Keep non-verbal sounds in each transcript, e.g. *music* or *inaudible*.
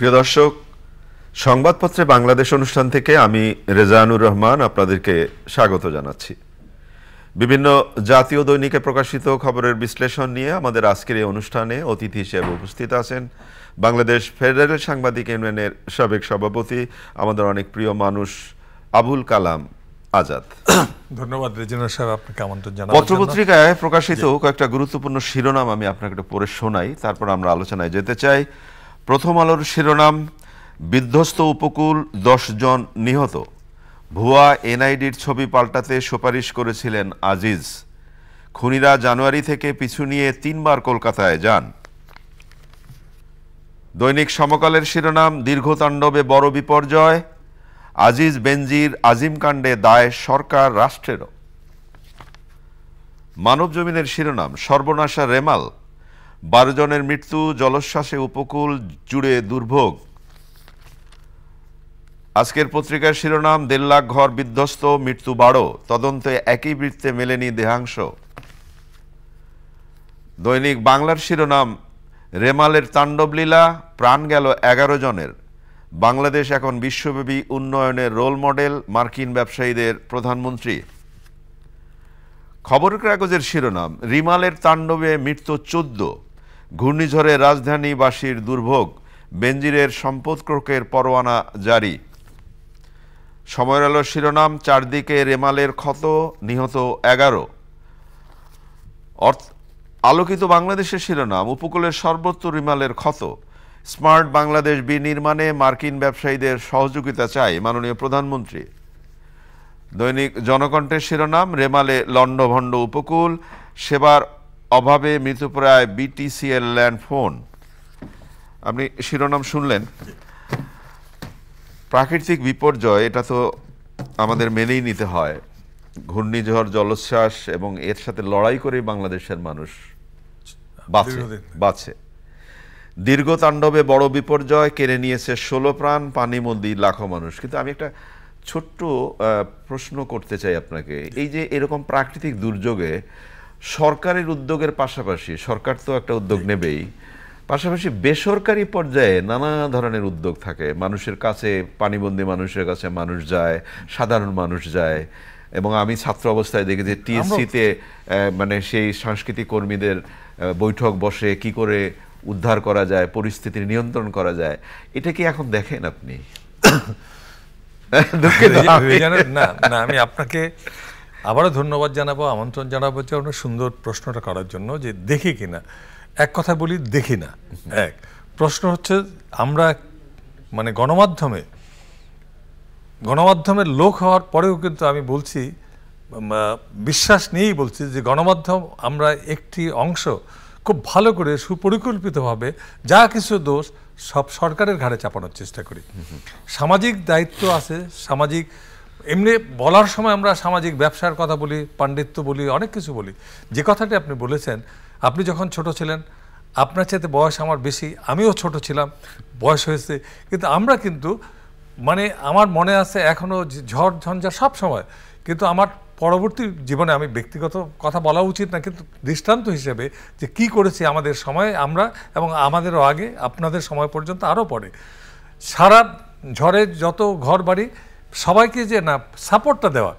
প্রিয় দর্শক সংবাদপত্রে বাংলাদেশ অনুষ্ঠান থেকে আমি রেজানুর রহমান আপনাদেরকে স্বাগত জানাচ্ছি বিভিন্ন জাতীয় দৈনিকে প্রকাশিত খবরের বিশ্লেষণ নিয়ে আমাদের আজকের এই অনুষ্ঠানে অতিথি হিসেবে উপস্থিত আছেন বাংলাদেশ ফেডারেল সাংবাদিক ইউনিয়নের সাবেক সভাপতি আমাদের অনেক প্রিয় মানুষ আবুল কালাম আজাদ *coughs* ধন্যবাদ রেজিনার সাহেব আপনাকে আমন্ত্রণ জানাই পত্রপত্রিকায় প্রকাশিত কয়েকটা গুরুত্বপূর্ণ শিরোনাম আমি আপনাকে পড়ে শোনাই তারপর আমরা আলোচনায় যেতে চাই প্রথম আলোর শিরোনাম বিধ্বস্ত উপকূল জন নিহত ভুয়া এনআইডির ছবি পাল্টাতে সুপারিশ করেছিলেন আজিজ খুনিরা জানুয়ারি থেকে পিছু নিয়ে তিনবার কলকাতায় যান দৈনিক সমকালের শিরোনাম দীর্ঘতাণ্ডবে বড় বিপর্যয় আজিজ বেনজির আজিমকাণ্ডে দায় সরকার রাষ্ট্রেরও মানবজমিনের শিরোনাম সর্বনাশা রেমাল বারো জনের মৃত্যু জলোচ্ছ্বাসে উপকূল জুড়ে দুর্ভোগ আজকের পত্রিকার শিরোনাম দেড় লাখ ঘর বিধ্বস্ত মৃত্যু বাড়ো তদন্তে একই বৃত্তে মেলেনি দেহাংশ দৈনিক বাংলার শিরোনাম রেমালের তাণ্ডবলীলা প্রাণ গেল এগারো জনের বাংলাদেশ এখন বিশ্বব্যাপী উন্নয়নের রোল মডেল মার্কিন ব্যবসায়ীদের প্রধানমন্ত্রী খবর কাগজের শিরোনাম রিমালের তাণ্ডবে মৃত্যু চোদ্দ ঘূর্ণিঝড়ে রাজধানীবাসীর দুর্ভোগ বেঞ্জিরের ক্রোকের পরোয়ানা জারি সময়ের আলোর শিরোনাম চারদিকে রেমালের ক্ষত নিহত এগারো আলোকিত বাংলাদেশের শিরোনাম উপকূলের সর্বত্র রিমালের ক্ষত স্মার্ট বাংলাদেশ বিনির্মাণে মার্কিন ব্যবসায়ীদের সহযোগিতা চাই মাননীয় প্রধানমন্ত্রী দৈনিক জনকণ্ঠের শিরোনাম রেমালে লণ্ডভণ্ড উপকূল সেবার অভাবে মৃতপ্রায় বিটিসিএল ল্যান্ড ফোন আপনি শিরোনাম শুনলেন প্রাকৃতিক বিপর্যয় এটা তো আমাদের মেনেই নিতে হয় ঘূর্ণিঝড় জলোচ্ছ্বাস এবং এর সাথে লড়াই করে বাংলাদেশের মানুষ বাঁচে বাঁচে দীর্ঘ তাণ্ডবে বড় বিপর্যয় কেড়ে নিয়েছে ষোলো প্রাণ পানিবন্দী লাখো মানুষ কিন্তু আমি একটা ছোট্ট প্রশ্ন করতে চাই আপনাকে এই যে এরকম প্রাকৃতিক দুর্যোগে সরকারের উদ্যোগের পাশাপাশি সরকার তো একটা উদ্যোগ নেবেই পাশাপাশি বেসরকারি পর্যায়ে নানা ধরনের উদ্যোগ থাকে মানুষের কাছে পানিবন্দী মানুষের কাছে মানুষ যায় সাধারণ মানুষ যায় এবং আমি ছাত্র অবস্থায় দেখেছি টিএসসিতে মানে সেই সাংস্কৃতিক কর্মীদের বৈঠক বসে কি করে উদ্ধার করা যায় পরিস্থিতি নিয়ন্ত্রণ করা যায় এটা কি এখন দেখেন আপনি *laughs* না না আমি আপনাকে আবারও ধন্যবাদ জানাবো আমন্ত্রণ জানাবো যে আপনার সুন্দর প্রশ্নটা করার জন্য যে দেখি কিনা এক কথা বলি দেখি না এক প্রশ্ন হচ্ছে আমরা মানে গণমাধ্যমে গণমাধ্যমের লোক হওয়ার পরেও কিন্তু আমি বলছি বিশ্বাস নিয়েই বলছি যে গণমাধ্যম আমরা একটি অংশ খুব ভালো করে সুপরিকল্পিতভাবে যা কিছু দোষ সব সরকারের ঘাড়ে চাপানোর চেষ্টা করি সামাজিক দায়িত্ব আছে সামাজিক এমনি বলার সময় আমরা সামাজিক ব্যবসার কথা বলি পাণ্ডিত্য বলি অনেক কিছু বলি যে কথাটি আপনি বলেছেন আপনি যখন ছোট ছিলেন আপনার চাইতে বয়স আমার বেশি আমিও ছোট ছিলাম বয়স হয়েছে কিন্তু আমরা কিন্তু মানে আমার মনে আছে এখনও ঝড় ঝঞ্ঝা সব সময় কিন্তু আমার পরবর্তী জীবনে আমি ব্যক্তিগত কথা বলা উচিত না কিন্তু দৃষ্টান্ত হিসেবে যে কি করেছি আমাদের সময়ে আমরা এবং আমাদেরও আগে আপনাদের সময় পর্যন্ত আরও পরে সারা ঝড়ে যত ঘর বাড়ি সবাইকে যে না সাপোর্টটা দেওয়া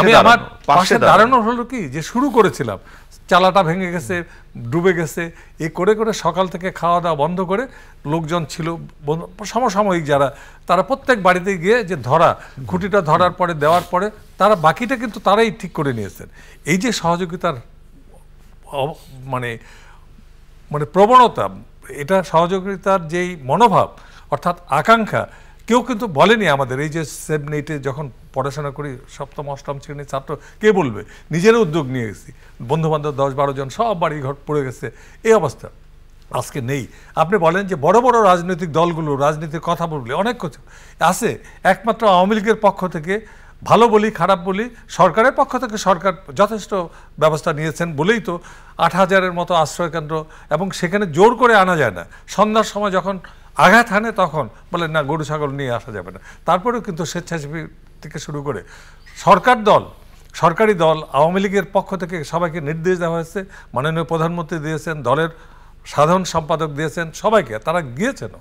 আমি আমার পাশে দাঁড়ানো হলো কি যে শুরু করেছিলাম চালাটা ভেঙে গেছে ডুবে গেছে এ করে করে সকাল থেকে খাওয়া দাওয়া বন্ধ করে লোকজন ছিল সমসাময়িক যারা তারা প্রত্যেক বাড়িতে গিয়ে যে ধরা ঘুটিটা ধরার পরে দেওয়ার পরে তারা বাকিটা কিন্তু তারাই ঠিক করে নিয়েছেন এই যে সহযোগিতার মানে মানে প্রবণতা এটা সহযোগিতার যেই মনোভাব অর্থাৎ আকাঙ্ক্ষা কেউ কিন্তু বলেনি আমাদের এই যে সেভ এইটে যখন পড়াশোনা করি সপ্তম অষ্টম শ্রেণীর ছাত্র কে বলবে নিজের উদ্যোগ নিয়ে গেছি বন্ধুবান্ধব দশ বারো জন সব বাড়ি ঘর পড়ে গেছে এই অবস্থা আজকে নেই আপনি বলেন যে বড় বড় রাজনৈতিক দলগুলো রাজনীতির কথা বলবে অনেক কিছু আছে একমাত্র আওয়ামী লীগের পক্ষ থেকে ভালো বলি খারাপ বলি সরকারের পক্ষ থেকে সরকার যথেষ্ট ব্যবস্থা নিয়েছেন বলেই তো আট হাজারের মতো আশ্রয়কেন্দ্র এবং সেখানে জোর করে আনা যায় না সন্ধ্যার সময় যখন আঘাত হানে তখন বলে না গরু ছাগল নিয়ে আসা যাবে না তারপরেও কিন্তু স্বেচ্ছাসেবী থেকে শুরু করে সরকার দল সরকারি দল আওয়ামী লীগের পক্ষ থেকে সবাইকে নির্দেশ দেওয়া হয়েছে মাননীয় প্রধানমন্ত্রী দিয়েছেন দলের সাধারণ সম্পাদক দিয়েছেন সবাইকে তারা গিয়েছেন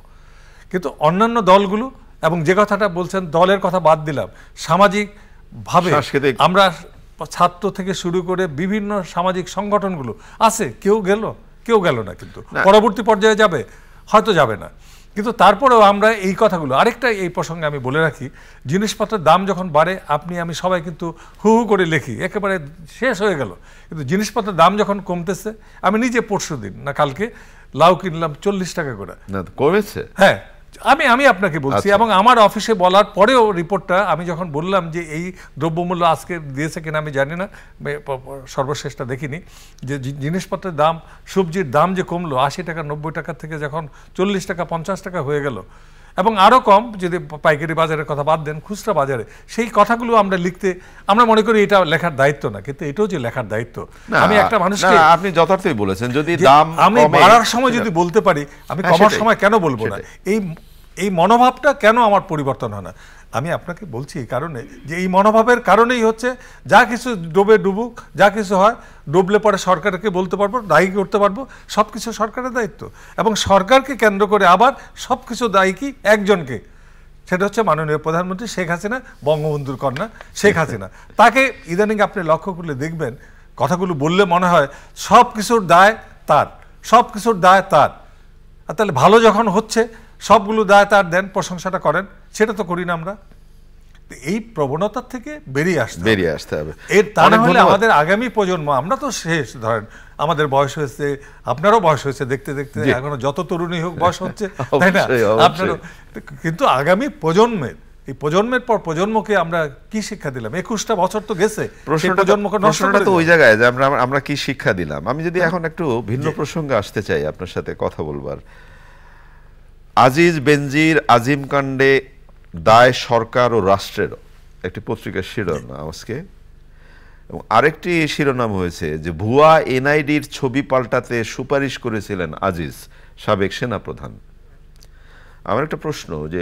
কিন্তু অন্যান্য দলগুলো এবং যে কথাটা বলছেন দলের কথা বাদ দিলাম সামাজিকভাবে আমরা ছাত্র থেকে শুরু করে বিভিন্ন সামাজিক সংগঠনগুলো আছে কেউ গেল কেউ গেল না কিন্তু পরবর্তী পর্যায়ে যাবে হয়তো যাবে না কিন্তু তারপরেও আমরা এই কথাগুলো আরেকটা এই প্রসঙ্গে আমি বলে রাখি জিনিসপত্রের দাম যখন বাড়ে আপনি আমি সবাই কিন্তু হু হু করে লেখি একেবারে শেষ হয়ে গেল কিন্তু জিনিসপত্রের দাম যখন কমতেছে আমি নিজে পরশু দিন না কালকে লাউ কিনলাম চল্লিশ টাকা করে কমেছে হ্যাঁ আমি আমি আপনাকে বলছি আচ্ছা। এবং আমার অফিসে বলার পরেও রিপোর্টটা আমি যখন বললাম যে এই দ্রব্যমূল্য আজকে দিয়েছে কিনা আমি জানি না সর্বশেষটা দেখিনি যে জিনিসপত্রের দাম সবজির দাম যে কমলো আশি টাকা নব্বই টাকা থেকে যখন চল্লিশ টাকা পঞ্চাশ টাকা হয়ে গেল এবং আরও কম যদি পাইকারি বাজারের কথা বাদ দেন খুচরা বাজারে সেই কথাগুলো আমরা লিখতে আমরা মনে করি এটা লেখার দায়িত্ব না কিন্তু এটাও যে লেখার দায়িত্ব আমি একটা মানুষকে আপনি যথার্থই বলেছেন যদি দাম আমি বাড়ার সময় যদি বলতে পারি আমি হ্যাঁ, কমার সময় কেন বলবো না এই এই মনোভাবটা কেন আমার পরিবর্তন হয় না আমি আপনাকে বলছি এই কারণে যে এই মনোভাবের কারণেই হচ্ছে যা কিছু ডোবে ডুবুক যা কিছু হয় ডুবলে পরে সরকারকে বলতে পারবো দায়ী করতে পারবো সব কিছু সরকারের দায়িত্ব এবং সরকারকে কেন্দ্র করে আবার সব কিছু দায়ী কি একজনকে সেটা হচ্ছে মাননীয় প্রধানমন্ত্রী শেখ হাসিনা বঙ্গবন্ধুর কন্যা শেখ হাসিনা তাকে ইদানিং আপনি লক্ষ্য করলে দেখবেন কথাগুলো বললে মনে হয় সব কিছুর দায় তার সব কিছুর দায় তার আর তাহলে ভালো যখন হচ্ছে সবগুলো দায় তার দেন প্রশংসাটা করেন সেটা তো করি না আমরা এই প্রবণতার থেকে বেরিয়ে আসতে বেরিয়ে আসতে হবে এর তা হলে আমাদের আগামী প্রজন্ম আমরা তো শেষ ধরেন আমাদের বয়স হয়েছে আপনারও বয়স হয়েছে দেখতে দেখতে এখনো যত তরুণী হোক বয়স হচ্ছে *laughs* তাই না আপনারও কিন্তু আগামী প্রজন্মের এই প্রজন্মের পর প্রজন্মকে আমরা কি শিক্ষা দিলাম একুশটা বছর তো গেছে প্রশ্নটা তো ওই জায়গায় যে আমরা আমরা কি শিক্ষা দিলাম আমি যদি এখন একটু ভিন্ন প্রসঙ্গে আসতে চাই আপনার সাথে কথা বলবার আজিজ বেনজির আজিম কাণ্ডে দায় সরকার ও রাষ্ট্রের একটি পত্রিকার শিরোনাম আজকে এবং আরেকটি শিরোনাম হয়েছে যে ভুয়া এনআইডির ছবি পাল্টাতে সুপারিশ করেছিলেন আজিজ সাবেক সেনাপ্রধান আমার একটা প্রশ্ন যে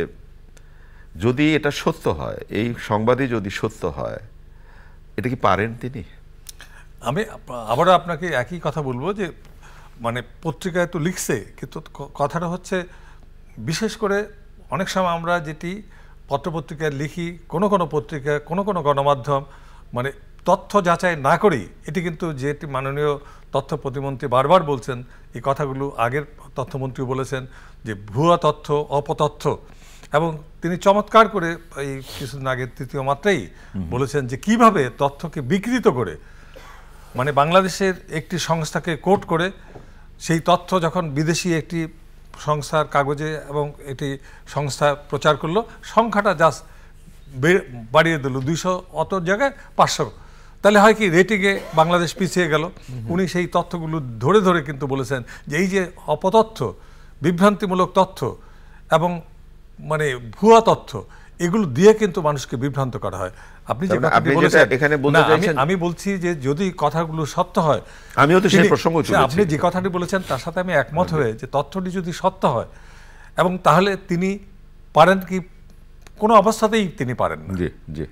যদি এটা সত্য হয় এই সংবাদই যদি সত্য হয় এটা কি পারেন তিনি আমি আবারও আপনাকে একই কথা বলবো যে মানে পত্রিকায় তো লিখছে কিন্তু কথাটা হচ্ছে বিশেষ করে অনেক সময় আমরা যেটি পত্রপত্রিকায় লিখি কোনো কোনো পত্রিকা কোনো কোনো গণমাধ্যম মানে তথ্য যাচাই না করেই এটি কিন্তু যেটি মাননীয় তথ্য প্রতিমন্ত্রী বারবার বলছেন এই কথাগুলো আগের তথ্যমন্ত্রী বলেছেন যে ভুয়া তথ্য অপতথ্য এবং তিনি চমৎকার করে এই কিছুদিন আগে তৃতীয় মাত্রাই বলেছেন যে কিভাবে তথ্যকে বিকৃত করে মানে বাংলাদেশের একটি সংস্থাকে কোট করে সেই তথ্য যখন বিদেশি একটি সংস্থার কাগজে এবং এটি সংস্থা প্রচার করলো সংখ্যাটা জাস্ট বাড়িয়ে দিল দুইশো অত জায়গায় পাঁচশো তাহলে হয় কি রেটিংয়ে বাংলাদেশ পিছিয়ে গেল উনি সেই তথ্যগুলো ধরে ধরে কিন্তু বলেছেন যে এই যে অপতথ্য বিভ্রান্তিমূলক তথ্য এবং মানে ভুয়া তথ্য এগুলো দিয়ে কিন্তু মানুষকে বিভ্রান্ত করা হয় আপনি যে মানে আপনি বলেছেন এখানে বলতে চাইছেন আমি বলছি যে যদি কথাগুলো সত্য হয় আমিও তো সেই প্রসঙ্গ চলেছি আপনি যে কথাটি বলেছেন তার সাথে আমি একমত আচ্ছা। হয়ে যে তথ্যটি যদি সত্য হয় এবং তাহলে তিনি পারেন কি কোনো অবস্থাতেই তিনি পারেন না জি জি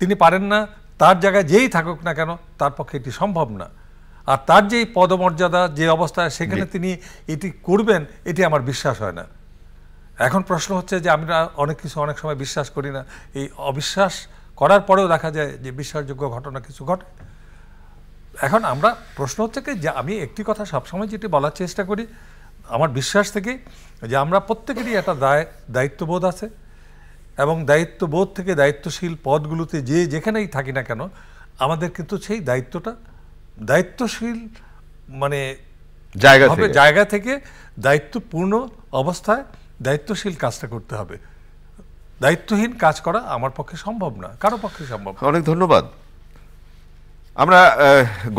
তিনি পারেন না তার জায়গায় যেই থাকুক না কেন তার পক্ষে এটি সম্ভব না আর তার যেই পদমর্যাদা যে অবস্থায় সেখানে তিনি এটি করবেন এটি আমার বিশ্বাস হয় না এখন প্রশ্ন হচ্ছে যে আমরা অনেক কিছু অনেক সময় বিশ্বাস করি না এই অবিশ্বাস করার পরেও দেখা যায় যে বিশ্বাসযোগ্য ঘটনা কিছু ঘটে এখন আমরা প্রশ্ন হচ্ছে কি যে আমি একটি কথা সবসময় যেটি বলার চেষ্টা করি আমার বিশ্বাস থেকে যে আমরা প্রত্যেকেরই একটা দায় দায়িত্ববোধ আছে এবং দায়িত্ববোধ থেকে দায়িত্বশীল পদগুলোতে যে যেখানেই থাকি না কেন আমাদের কিন্তু সেই দায়িত্বটা দায়িত্বশীল মানে জায়গা জায়গা থেকে দায়িত্বপূর্ণ অবস্থায় দায়িত্বশীল কাজটা করতে হবে দায়িত্বহীন কাজ করা আমার পক্ষে সম্ভব না কারো পক্ষে সম্ভব অনেক ধন্যবাদ আমরা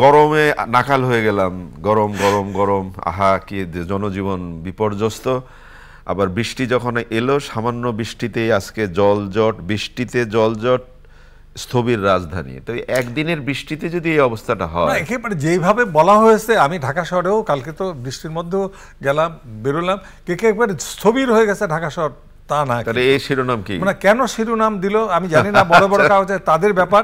গরমে নাকাল হয়ে গেলাম গরম গরম গরম আহা কি জনজীবন বিপর্যস্ত আবার বৃষ্টি যখন এলো সামান্য বৃষ্টিতেই আজকে জলজট বৃষ্টিতে জলজট স্থবির রাজধানী তো একদিনের বৃষ্টিতে যদি এই অবস্থাটা হয় একেবারে যেইভাবে বলা হয়েছে আমি ঢাকা শহরেও কালকে তো বৃষ্টির মধ্যেও গেলাম বেরোলাম কে কে একবারে স্থবির হয়ে গেছে ঢাকা শহর তা না তাহলে এই শিরোনাম কি মানে কেন শিরোনাম দিল আমি জানি না বড় বড় কাগজে তাদের ব্যাপার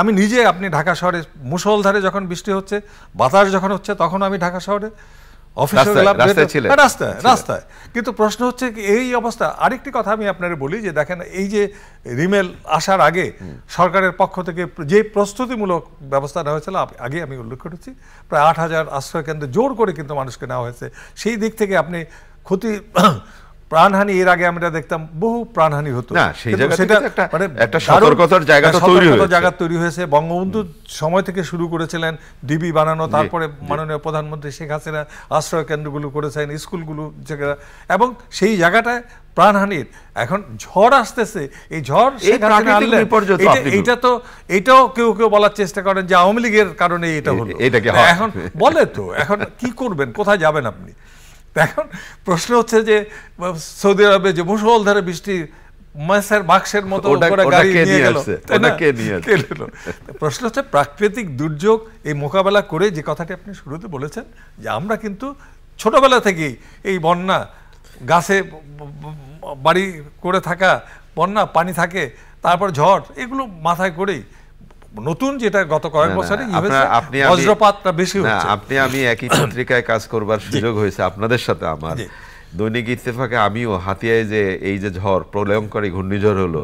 আমি নিজে আপনি ঢাকা শহরে মুসলধারে যখন বৃষ্টি হচ্ছে বাতাস যখন হচ্ছে তখন আমি ঢাকা শহরে রাস্তায় কিন্তু প্রশ্ন হচ্ছে এই অবস্থা আরেকটি কথা আমি আপনারা বলি যে দেখেন এই যে রিমেল আসার আগে সরকারের পক্ষ থেকে যে প্রস্তুতিমূলক ব্যবস্থা নেওয়া হয়েছিল আগে আমি উল্লেখ করেছি প্রায় আট হাজার আশ্রয় আশ্রয়কেন্দ্রে জোর করে কিন্তু মানুষকে নেওয়া হয়েছে সেই দিক থেকে আপনি ক্ষতি প্রাণহানি এর আগে আমরা দেখতাম বহু প্রাণহানি হতো না সেই মানে সতর্কতার জায়গা তৈরি হয়েছে জায়গা তৈরি হয়েছে বঙ্গবন্ধু সময় থেকে শুরু করেছিলেন ডিবি বানানো তারপরে মাননীয় প্রধানমন্ত্রী শেখ হাসিনা আশ্রয় কেন্দ্রগুলো করেছেন স্কুলগুলো জায়গা এবং সেই জায়গাটায় প্রাণহানির এখন ঝড় আসতেছে এই ঝড় এটা তো এটাও কেউ কেউ বলার চেষ্টা করেন যে আওয়ামী লীগের কারণে এটা হলো এখন বলে তো এখন কি করবেন কোথায় যাবেন আপনি *laughs* এখন প্রশ্ন হচ্ছে যে সৌদি আরবে যে মুসলধারে বৃষ্টি বাক্সের মতো প্রশ্ন হচ্ছে প্রাকৃতিক দুর্যোগ এই মোকাবেলা করে যে কথাটি আপনি শুরুতে বলেছেন যে আমরা কিন্তু ছোটবেলা থেকেই এই বন্যা গাছে বাড়ি করে থাকা বন্যা পানি থাকে তারপর ঝড় এগুলো মাথায় করেই নতুন যেটা গত কয়েক বছরে আপনি বজ্রপাতটা বেশি হচ্ছে আপনি আমি একই পত্রিকায় কাজ করবার সুযোগ হয়েছে আপনাদের সাথে আমার দৈনিক ইত্তেফাকে আমিও হাতিয়ায় যে এই যে ঝড় প্রলয়ঙ্করী ঘূর্ণিঝড় হলো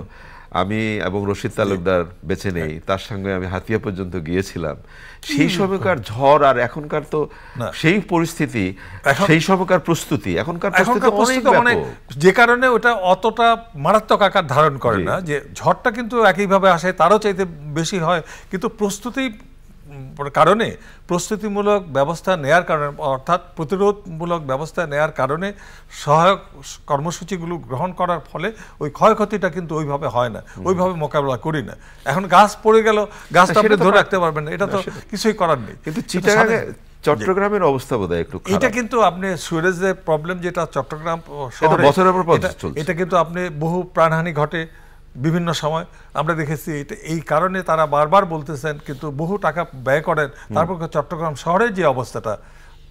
আমি এবং রশিদ তালুকদার বেছে নেই তার সঙ্গে আমি হাতিয়া পর্যন্ত গিয়েছিলাম সেই সময়কার ঝড় আর এখনকার তো সেই পরিস্থিতি সেই সময়কার প্রস্তুতি এখনকার অনেক মানে যে কারণে ওটা অতটা মারাত্মক আকার ধারণ করে না যে ঝড়টা কিন্তু একইভাবে আসে তারও চাইতে বেশি হয় কিন্তু প্রস্তুতি কারণে প্রস্তুতিমূলক ব্যবস্থা নেয়ার কারণে অর্থাৎ প্রতিরোধমূলক ব্যবস্থা নেয়ার কারণে সহায়ক কর্মসূচিগুলো গ্রহণ করার ফলে ওই ক্ষয়ক্ষতিটা কিন্তু ওইভাবে হয় না ওইভাবে মোকাবেলা করি না এখন গাছ পড়ে গেল গাছটা আপনি ধরে রাখতে পারবেন না এটা তো কিছুই করার নেই কিন্তু চট্টগ্রামের অবস্থা বোধহয় একটু এটা কিন্তু আপনি সুয়েজের প্রবলেম যেটা চট্টগ্রাম বছরের এটা কিন্তু আপনি বহু প্রাণহানি ঘটে বিভিন্ন সময় আমরা দেখেছি এই কারণে তারা বারবার বলতেছেন কিন্তু বহু টাকা ব্যয় করেন তারপর চট্টগ্রাম শহরের যে অবস্থাটা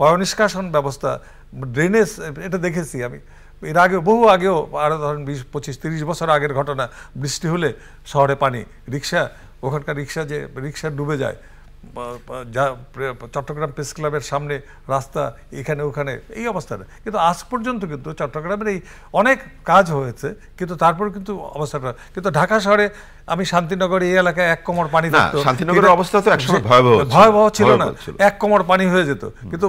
পয়নিষ্কাশন ব্যবস্থা ড্রেনেজ এটা দেখেছি আমি এর আগে বহু আগেও আরও ধরেন বিশ পঁচিশ তিরিশ বছর আগের ঘটনা বৃষ্টি হলে শহরে পানি রিক্সা ওখানকার রিক্সা যে রিক্সা ডুবে যায় চট্টগ্রাম প্রেস ক্লাবের সামনে রাস্তা এখানে ওখানে এই অবস্থাটা কিন্তু আজ পর্যন্ত কিন্তু চট্টগ্রামের এই অনেক কাজ হয়েছে কিন্তু তারপর কিন্তু অবস্থাটা কিন্তু ঢাকা শহরে আমি শান্তিনগর এই এলাকায় এক কোমর পানি শান্তিনগরের অবস্থা তো ভয়াবহ ছিল না এক কোমর পানি হয়ে যেত কিন্তু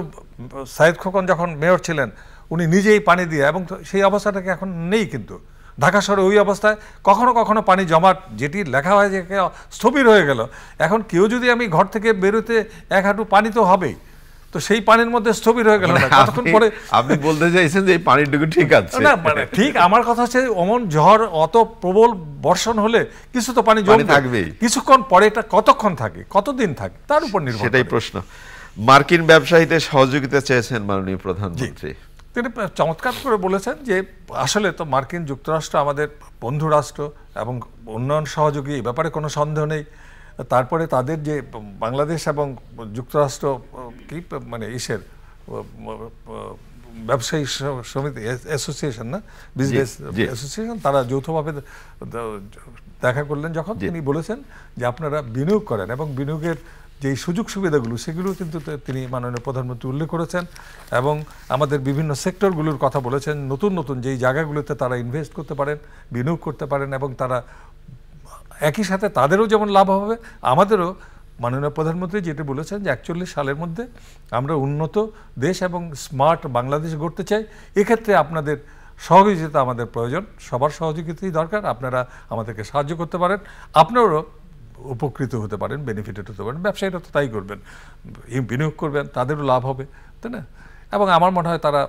সাইদ খোকন যখন মেয়র ছিলেন উনি নিজেই পানি দিয়ে এবং সেই অবস্থাটাকে এখন নেই কিন্তু ঢাকা শহরে ওই অবস্থায় কখনো কখনো পানি জমা যেটি লেখা হয় যে স্থবির হয়ে গেল এখন কেউ যদি আমি ঘর থেকে বেরোতে এক হাঁটু পানি তো হবেই তো সেই পানির মধ্যে স্থবির হয়ে গেল মানে পরে আপনি বলতে চাইছেন যে এই পানিটুকু ঠিক আছে না মানে ঠিক আমার কথা হচ্ছে অমন ঝড় অত প্রবল বর্ষণ হলে কিছু তো পানি জমে থাকবেই কিছুক্ষণ পরে এটা কতক্ষণ থাকে কতদিন থাকে তার উপর নির্ভর সেটাই প্রশ্ন মার্কিন ব্যবসায়ীদের সহযোগিতা চেয়েছেন মাননীয় প্রধানমন্ত্রী তিনি চমৎকার করে বলেছেন যে আসলে তো মার্কিন যুক্তরাষ্ট্র আমাদের বন্ধু রাষ্ট্র এবং উন্নয়ন সহযোগী এ ব্যাপারে কোনো সন্দেহ নেই তারপরে তাদের যে বাংলাদেশ এবং যুক্তরাষ্ট্র কি মানে ইসের ব্যবসায়ী সমিতি অ্যাসোসিয়েশন না বিজনেস অ্যাসোসিয়েশন তারা যৌথভাবে দেখা করলেন যখন তিনি বলেছেন যে আপনারা বিনিয়োগ করেন এবং বিনিয়োগের যে সুযোগ সুবিধাগুলো সেগুলো কিন্তু তিনি মাননীয় প্রধানমন্ত্রী উল্লেখ করেছেন এবং আমাদের বিভিন্ন সেক্টরগুলোর কথা বলেছেন নতুন নতুন যেই জায়গাগুলোতে তারা ইনভেস্ট করতে পারেন বিনিয়োগ করতে পারেন এবং তারা একই সাথে তাদেরও যেমন লাভ হবে আমাদেরও মাননীয় প্রধানমন্ত্রী যেটি বলেছেন যে একচল্লিশ সালের মধ্যে আমরা উন্নত দেশ এবং স্মার্ট বাংলাদেশ গড়তে চাই এক্ষেত্রে আপনাদের সহযোগিতা আমাদের প্রয়োজন সবার সহযোগিতাই দরকার আপনারা আমাদেরকে সাহায্য করতে পারেন আপনারও উপকৃত হতে পারেন বেনিফিটেড হতে পারেন ব্যবসায়ীরা তো তাই করবেন বিনিয়োগ করবেন তাদেরও লাভ হবে তাই না এবং আমার মনে হয় তারা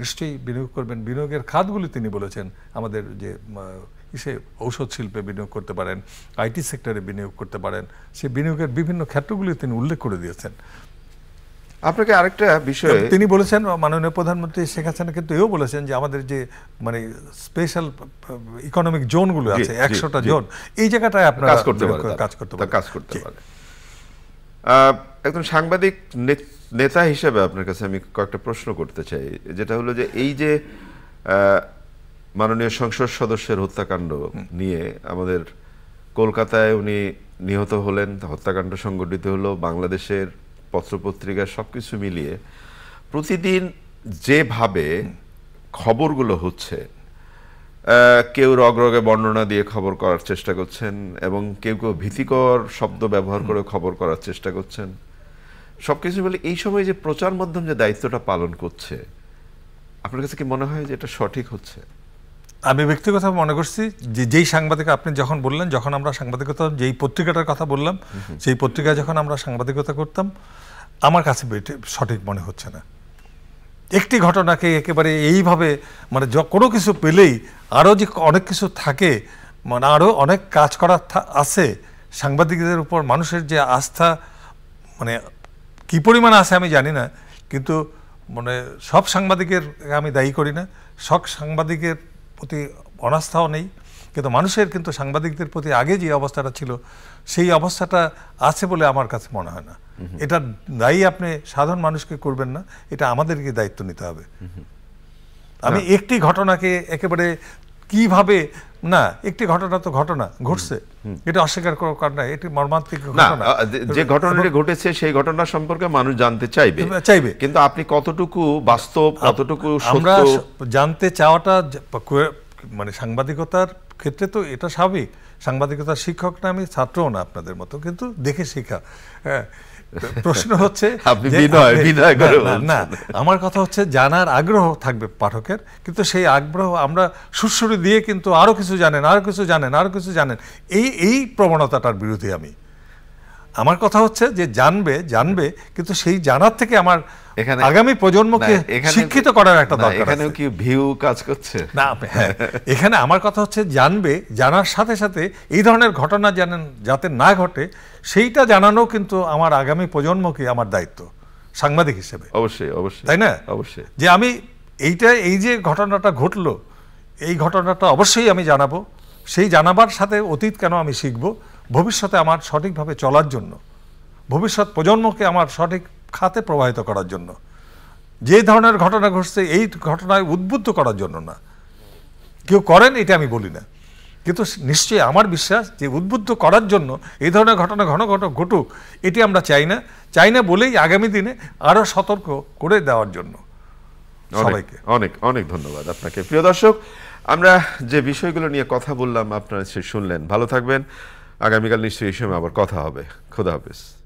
নিশ্চয়ই বিনিয়োগ করবেন বিনিয়োগের খাতগুলি তিনি বলেছেন আমাদের যে সে ঔষধ শিল্পে বিনিয়োগ করতে পারেন আইটি সেক্টরে বিনিয়োগ করতে পারেন সে বিনিয়োগের বিভিন্ন ক্ষেত্রগুলি তিনি উল্লেখ করে দিয়েছেন আপনাকে আরেকটা বিষয় তিনি বলেছেন মাননীয় প্রধানমন্ত্রী শেখ হাসিনা কিন্তু এও বলেছেন যে আমাদের যে মানে স্পেশাল ইকোনমিক জোনগুলো আছে একশোটা জোন এই জায়গাটায় আপনারা কাজ করতে পারে কাজ করতে পারে কাজ করতে পারে একদম সাংবাদিক নেতা হিসেবে আপনার কাছে আমি কয়েকটা প্রশ্ন করতে চাই যেটা হলো যে এই যে মাননীয় সংসদ সদস্যের হত্যাকাণ্ড নিয়ে আমাদের কলকাতায় উনি নিহত হলেন হত্যাকাণ্ড সংগঠিত হলো বাংলাদেশের পত্রপত্রিকা সব কিছু মিলিয়ে প্রতিদিন যেভাবে খবরগুলো হচ্ছে কেউ রগ রগে বর্ণনা দিয়ে খবর করার চেষ্টা করছেন এবং কেউ কেউ ভীতিকর শব্দ ব্যবহার করে খবর করার চেষ্টা করছেন সব কিছু মিলে এই সময় যে প্রচার মাধ্যম যে দায়িত্বটা পালন করছে আপনার কাছে কি মনে হয় যে এটা সঠিক হচ্ছে আমি ব্যক্তিগত মনে করছি যে যেই সাংবাদিক আপনি যখন বললেন যখন আমরা সাংবাদিকতা যেই পত্রিকাটার কথা বললাম সেই পত্রিকা যখন আমরা সাংবাদিকতা করতাম আমার কাছে সঠিক মনে হচ্ছে না একটি ঘটনাকে একেবারে এইভাবে মানে কোনো কিছু পেলেই আরও যে অনেক কিছু থাকে মানে আরও অনেক কাজ করার আছে সাংবাদিকদের উপর মানুষের যে আস্থা মানে কি পরিমাণ আছে আমি জানি না কিন্তু মানে সব সাংবাদিকের আমি দায়ী করি না সব সাংবাদিকের প্রতি অনাস্থাও নেই কিন্তু মানুষের কিন্তু সাংবাদিকদের প্রতি আগে যে অবস্থাটা ছিল সেই অবস্থাটা আছে বলে আমার কাছে মনে হয় না এটা দায়ী আপনি সাধারণ মানুষকে করবেন না এটা আমাদেরকে দায়িত্ব নিতে হবে আমি একটি ঘটনাকে একেবারে কিভাবে না একটি ঘটনা তো ঘটনা ঘটছে এটা অস্বীকার করার না এটি মর্মান্তিক ঘটনা যে ঘটনাটি ঘটেছে সেই ঘটনা সম্পর্কে মানুষ জানতে চাইবে চাইবে কিন্তু আপনি কতটুকু বাস্তব কতটুকু আমরা জানতে চাওয়াটা মানে সাংবাদিকতার ক্ষেত্রে তো এটা স্বাভাবিক সাংবাদিকতার শিক্ষক না আমি ছাত্রও না আপনাদের মতো কিন্তু দেখে শেখা হ্যাঁ প্রশ্ন হচ্ছে *laughs* না আমার কথা হচ্ছে জানার আগ্রহ থাকবে পাঠকের কিন্তু সেই আগ্রহ আমরা সুশ্রুরি দিয়ে কিন্তু আরও কিছু জানেন আরও কিছু জানেন আরও কিছু জানেন এই এই প্রবণতাটার বিরোধী আমি আমার কথা হচ্ছে যে জানবে জানবে কিন্তু সেই জানার থেকে আমার এখানে আগামী প্রজন্মকে শিক্ষিত করার একটা দরকার এখানেও কি ভিউ কাজ করছে না হ্যাঁ এখানে আমার কথা হচ্ছে জানবে জানার সাথে সাথে এই ধরনের ঘটনা জানেন যাতে না ঘটে সেইটা জানানো কিন্তু আমার আগামী প্রজন্মকে আমার দায়িত্ব সাংবাদিক হিসেবে অবশ্যই অবশ্যই তাই না অবশ্যই যে আমি এইটা এই যে ঘটনাটা ঘটলো এই ঘটনাটা অবশ্যই আমি জানাবো সেই জানাবার সাথে অতীত কেন আমি শিখবো ভবিষ্যতে আমার সঠিকভাবে চলার জন্য ভবিষ্যৎ প্রজন্মকে আমার সঠিক খাতে প্রবাহিত করার জন্য যে ধরনের ঘটনা ঘটছে এই ঘটনায় উদ্বুদ্ধ করার জন্য না কেউ করেন এটা আমি বলি না কিন্তু নিশ্চয়ই আমার বিশ্বাস যে উদ্বুদ্ধ করার জন্য এই ধরনের ঘটনা ঘন ঘন ঘটুক এটি আমরা চাই না চাই না বলেই আগামী দিনে আরও সতর্ক করে দেওয়ার জন্য সবাইকে অনেক অনেক ধন্যবাদ আপনাকে প্রিয় দর্শক আমরা যে বিষয়গুলো নিয়ে কথা বললাম আপনারা সে শুনলেন ভালো থাকবেন আগামীকাল নিশ্চয়ই এই সময় আবার কথা হবে খোদা হাফেজ